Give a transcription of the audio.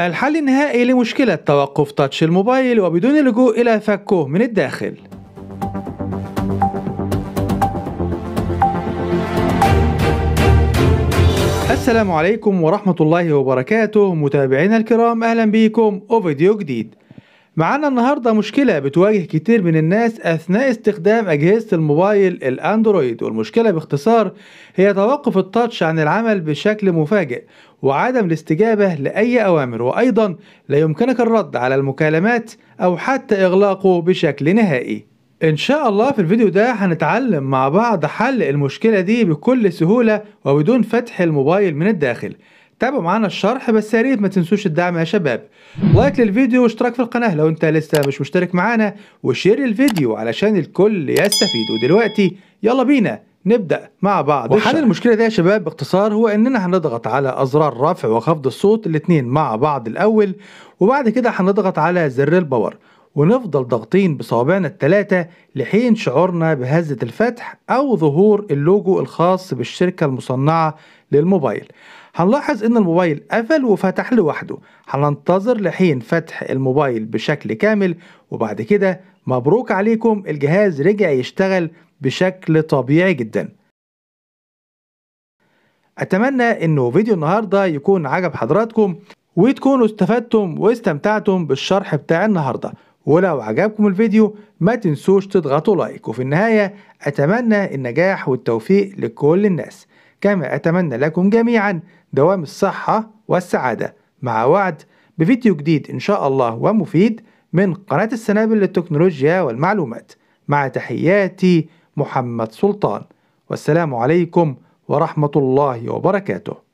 الحل النهائي لمشكلة توقف تاتش الموبايل وبدون اللجوء إلى فكه من الداخل السلام عليكم ورحمة الله وبركاته متابعينا الكرام أهلا بكم وفيديو جديد معانا النهارده مشكلة بتواجه كتير من الناس أثناء استخدام أجهزة الموبايل الأندرويد والمشكلة باختصار هي توقف التاتش عن العمل بشكل مفاجئ وعدم الاستجابة لأي أوامر وأيضا لا يمكنك الرد على المكالمات أو حتى إغلاقه بشكل نهائي ان شاء الله في الفيديو ده هنتعلم مع بعض حل المشكلة دي بكل سهولة وبدون فتح الموبايل من الداخل تابعوا معانا الشرح بس يا ريت ما تنسوش الدعم يا شباب لايك للفيديو واشتراك في القناه لو انت لسه مش مشترك معانا وشير الفيديو علشان الكل يستفيد ودلوقتي يلا بينا نبدا مع بعض وحل المشكله دي يا شباب باختصار هو اننا هنضغط على ازرار رفع وخفض الصوت الاثنين مع بعض الاول وبعد كده هنضغط على زر الباور ونفضل ضاغطين بصوابعنا الثلاثة لحين شعورنا بهزة الفتح أو ظهور اللوجو الخاص بالشركة المصنعة للموبايل هنلاحظ ان الموبايل قفل وفتح لوحده هننتظر لحين فتح الموبايل بشكل كامل وبعد كده مبروك عليكم الجهاز رجع يشتغل بشكل طبيعي جدا اتمنى انه فيديو النهارده يكون عجب حضراتكم وتكونوا استفدتم واستمتعتم بالشرح بتاع النهارده ولو عجبكم الفيديو ما تنسوش تضغطوا لايك وفي النهايه اتمنى النجاح والتوفيق لكل الناس كما أتمنى لكم جميعا دوام الصحة والسعادة مع وعد بفيديو جديد إن شاء الله ومفيد من قناة السنابل للتكنولوجيا والمعلومات مع تحياتي محمد سلطان والسلام عليكم ورحمة الله وبركاته